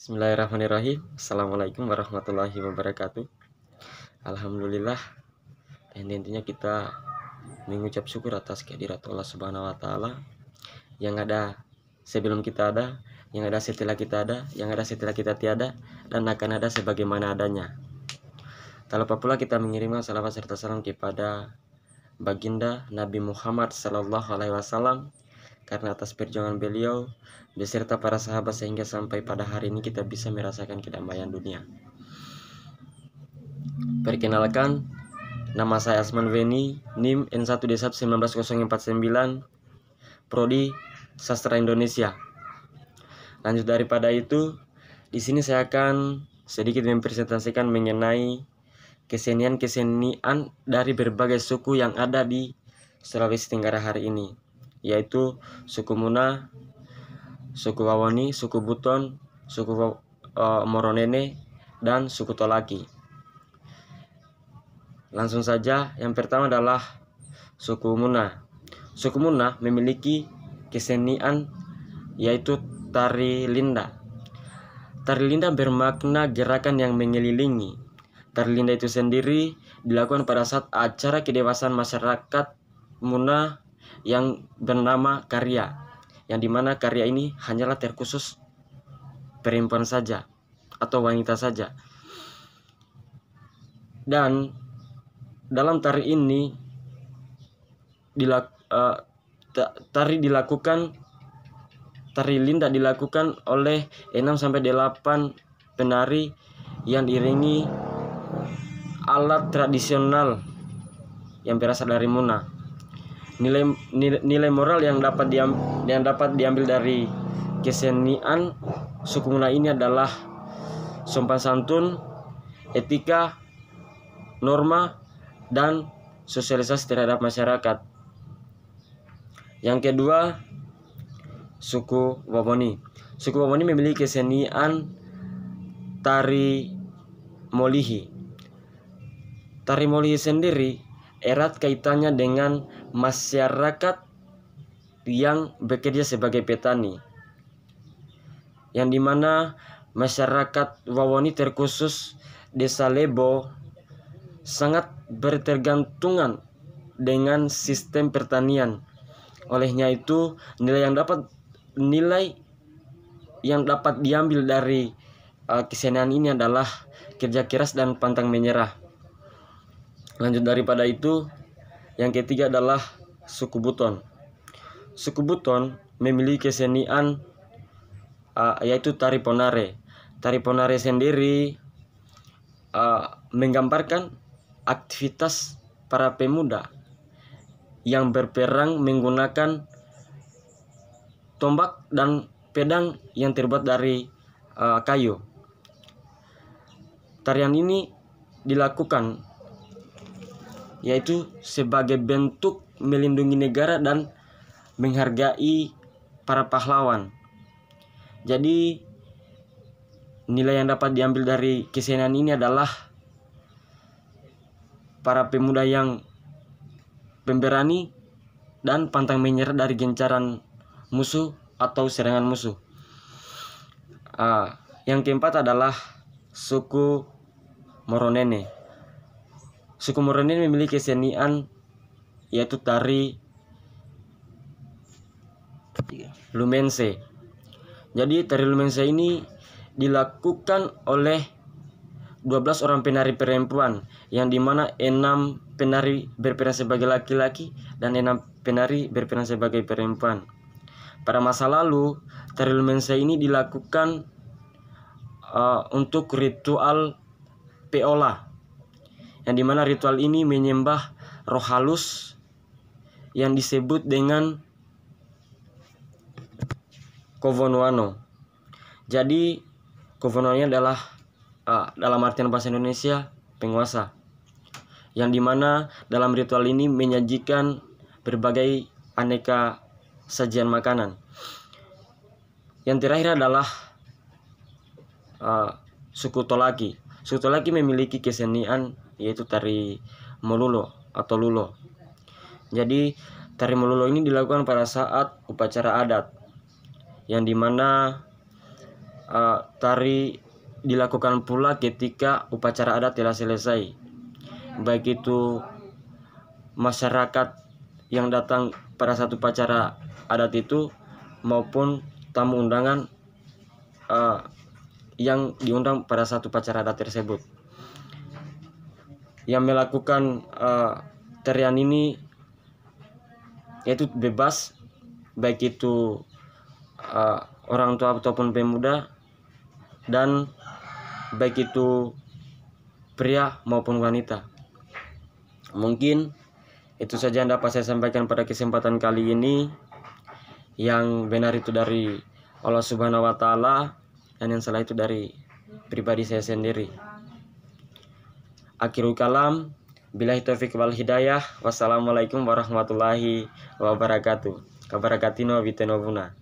Bismillahirrahmanirrahim Assalamualaikum warahmatullahi wabarakatuh Alhamdulillah Dan tentunya kita Mengucap syukur atas kehadirat Allah subhanahu wa ta'ala Yang ada Sebelum kita ada Yang ada setelah kita ada Yang ada setelah kita tiada Dan akan ada sebagaimana adanya Tak lupa pula kita mengirimkan salam serta salam kepada Baginda Nabi Muhammad Sallallahu Alaihi Wasallam karena atas perjuangan beliau beserta para sahabat sehingga sampai pada hari ini kita bisa merasakan kedamaian dunia. Perkenalkan, nama saya Asman Veni, NIM n 1 d 19049, Prodi Sastra Indonesia. Lanjut daripada itu, di sini saya akan sedikit mempresentasikan mengenai kesenian-kesenian dari berbagai suku yang ada di Sulawesi Tenggara hari ini yaitu suku Muna, suku Wawani, suku Buton, suku uh, Moronene, dan suku Tolaki. Langsung saja, yang pertama adalah suku Muna. Suku Muna memiliki kesenian yaitu tari linda. Tari linda bermakna gerakan yang mengelilingi. Tari linda itu sendiri dilakukan pada saat acara kedewasaan masyarakat Muna yang bernama karya yang dimana karya ini hanyalah terkhusus perempuan saja atau wanita saja dan dalam tari ini dilak, uh, tari dilakukan tari linda dilakukan oleh 6 sampai 8 penari yang diiringi alat tradisional yang berasal dari Muna nilai nilai moral yang dapat diam, yang dapat diambil dari kesenian suku Muna ini adalah sopan santun, etika, norma, dan sosialisasi terhadap masyarakat. Yang kedua, suku Waboni. Suku Waboni memiliki kesenian tari molihi. Tari molihi sendiri erat kaitannya dengan masyarakat yang bekerja sebagai petani yang dimana masyarakat Wawoni terkhusus desa Lebo sangat bertergantungan dengan sistem pertanian olehnya itu nilai yang dapat nilai yang dapat diambil dari uh, kesenian ini adalah kerja keras dan pantang menyerah Lanjut daripada itu, yang ketiga adalah suku Buton. Suku Buton memiliki kesenian uh, yaitu tari ponare. Tari ponare sendiri uh, menggambarkan aktivitas para pemuda yang berperang menggunakan tombak dan pedang yang terbuat dari uh, kayu. Tarian ini dilakukan yaitu sebagai bentuk melindungi negara dan menghargai para pahlawan. Jadi nilai yang dapat diambil dari kesenian ini adalah para pemuda yang pemberani dan pantang menyerah dari gencaran musuh atau serangan musuh. Uh, yang keempat adalah suku Moronene. Suku ini memiliki kesenian yaitu tari lumense. Jadi tari lumense ini dilakukan oleh 12 orang penari perempuan yang dimana enam penari berperan sebagai laki-laki dan enam penari berperan sebagai perempuan. Pada masa lalu, tari lumense ini dilakukan uh, untuk ritual peola yang dimana ritual ini menyembah roh halus yang disebut dengan Kovonuano. Jadi Kovonuano adalah uh, dalam artian bahasa Indonesia penguasa. Yang dimana dalam ritual ini menyajikan berbagai aneka sajian makanan. Yang terakhir adalah uh, suku Tolaki. Suku Tolaki memiliki kesenian yaitu tari melulu atau lulo. Jadi tari melulu ini dilakukan pada saat upacara adat yang dimana uh, tari dilakukan pula ketika upacara adat telah selesai baik itu masyarakat yang datang pada satu upacara adat itu maupun tamu undangan uh, yang diundang pada satu upacara adat tersebut yang melakukan uh, tarian ini yaitu bebas baik itu uh, orang tua ataupun pemuda dan baik itu pria maupun wanita. Mungkin itu saja yang dapat saya sampaikan pada kesempatan kali ini. Yang benar itu dari Allah Subhanahu wa taala dan yang salah itu dari pribadi saya sendiri. Akhirul kalam, bila wal hidayah. Wassalamualaikum warahmatullahi wabarakatuh. Kabarakatino bitenobuna.